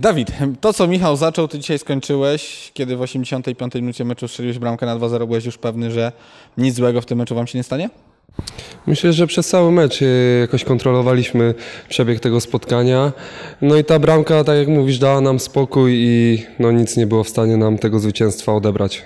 Dawid, to co Michał zaczął, ty dzisiaj skończyłeś, kiedy w 85 minucie meczu strzeliłeś bramkę na 2-0, byłeś już pewny, że nic złego w tym meczu wam się nie stanie? Myślę, że przez cały mecz e, jakoś kontrolowaliśmy przebieg tego spotkania. No i ta bramka, tak jak mówisz, dała nam spokój i no nic nie było w stanie nam tego zwycięstwa odebrać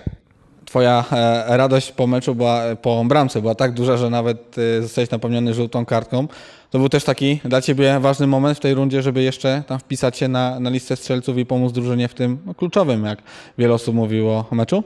twoja e, radość po meczu była, e, po bramce była tak duża, że nawet e, zostałeś napomniany żółtą kartką. To był też taki dla ciebie ważny moment w tej rundzie, żeby jeszcze tam wpisać się na, na listę strzelców i pomóc drużynie w tym kluczowym, jak wiele osób mówiło o meczu?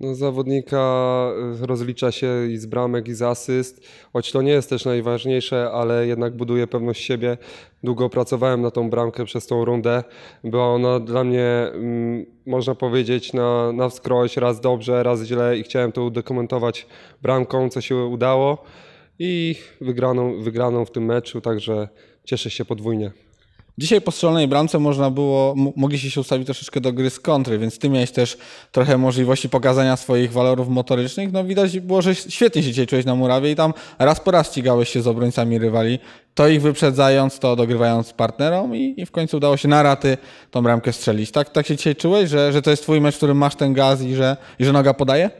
No, zawodnika y, rozlicza się i z bramek, i z asyst, choć to nie jest też najważniejsze, ale jednak buduje pewność siebie. Długo pracowałem na tą bramkę przez tą rundę. Była ona dla mnie, mm, można powiedzieć, na, na wskroś, raz dobrze, raz źle i chciałem to udokumentować bramką, co się udało i wygraną, wygraną w tym meczu, także cieszę się podwójnie. Dzisiaj po strzelonej bramce można było, mogliście się ustawić troszeczkę do gry z kontry, więc ty miałeś też trochę możliwości pokazania swoich walorów motorycznych. No widać było, że świetnie się dzisiaj czułeś na murawie i tam raz po raz ścigałeś się z obrońcami rywali, to ich wyprzedzając, to dogrywając partnerom i, i w końcu udało się na raty tą bramkę strzelić. Tak, tak się dzisiaj czułeś, że, że to jest twój mecz, w którym masz ten gaz i że, i że noga podaje?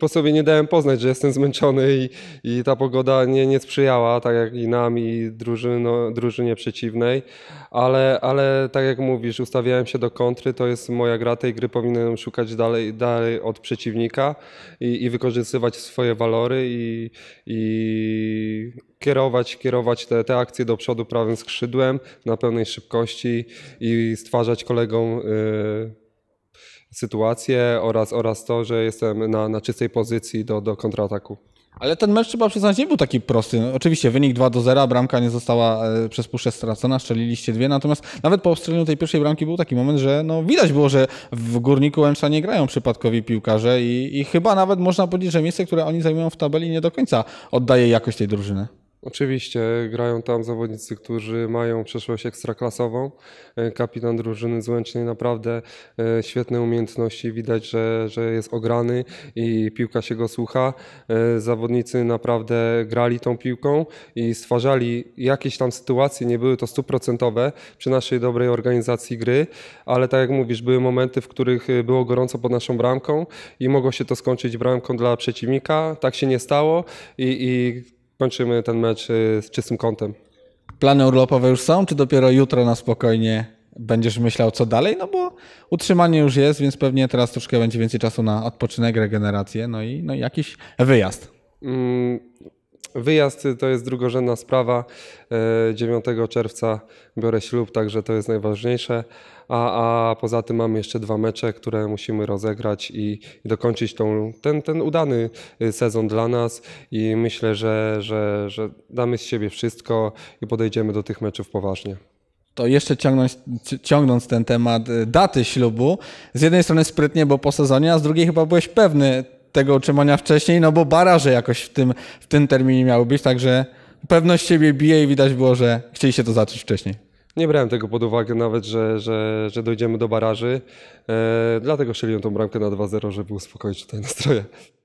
po sobie nie dałem poznać, że jestem zmęczony i, i ta pogoda nie, nie sprzyjała, tak jak i nam, i drużyno, drużynie przeciwnej, ale, ale tak jak mówisz, ustawiałem się do kontry, to jest moja gra, tej gry powinienem szukać dalej, dalej od przeciwnika i, i wykorzystywać swoje walory i, i kierować, kierować te, te akcje do przodu prawym skrzydłem na pełnej szybkości i stwarzać kolegom yy, sytuację oraz, oraz to, że jestem na, na czystej pozycji do, do kontrataku. Ale ten mecz trzeba przyznać nie był taki prosty. No, oczywiście wynik 2 do 0, bramka nie została e, przez puszczę stracona, strzeliliście dwie, natomiast nawet po strzeleniu tej pierwszej bramki był taki moment, że no, widać było, że w Górniku Łęcza nie grają przypadkowi piłkarze i, i chyba nawet można powiedzieć, że miejsce, które oni zajmują w tabeli nie do końca oddaje jakość tej drużyny. Oczywiście grają tam zawodnicy, którzy mają przeszłość ekstraklasową. E, kapitan drużyny z naprawdę e, świetne umiejętności, widać, że, że jest ograny i piłka się go słucha. E, zawodnicy naprawdę grali tą piłką i stwarzali jakieś tam sytuacje, nie były to stuprocentowe przy naszej dobrej organizacji gry, ale tak jak mówisz, były momenty, w których było gorąco pod naszą bramką i mogło się to skończyć bramką dla przeciwnika. Tak się nie stało i, i kończymy ten mecz y, z czystym kątem. Plany urlopowe już są, czy dopiero jutro na spokojnie będziesz myślał co dalej? No bo utrzymanie już jest, więc pewnie teraz troszkę będzie więcej czasu na odpoczynek, regenerację, no i, no i jakiś wyjazd. Mm, Wyjazd to jest drugorzędna sprawa. 9 e, czerwca biorę ślub, także to jest najważniejsze. A, a poza tym mamy jeszcze dwa mecze, które musimy rozegrać i, i dokończyć tą, ten, ten udany e, sezon dla nas. I myślę, że, że, że damy z siebie wszystko i podejdziemy do tych meczów poważnie to jeszcze ciągnąć, ciągnąc ten temat e, daty ślubu, z jednej strony sprytnie, bo po sezonie, a z drugiej chyba byłeś pewny tego utrzymania wcześniej, no bo baraże jakoś w tym, w tym terminie miały być, także pewność siebie bije i widać było, że chcieli się to zacząć wcześniej. Nie brałem tego pod uwagę nawet, że, że, że dojdziemy do baraży, e, dlatego strzeliłem tą bramkę na 2-0, żeby uspokoić tutaj nastroje.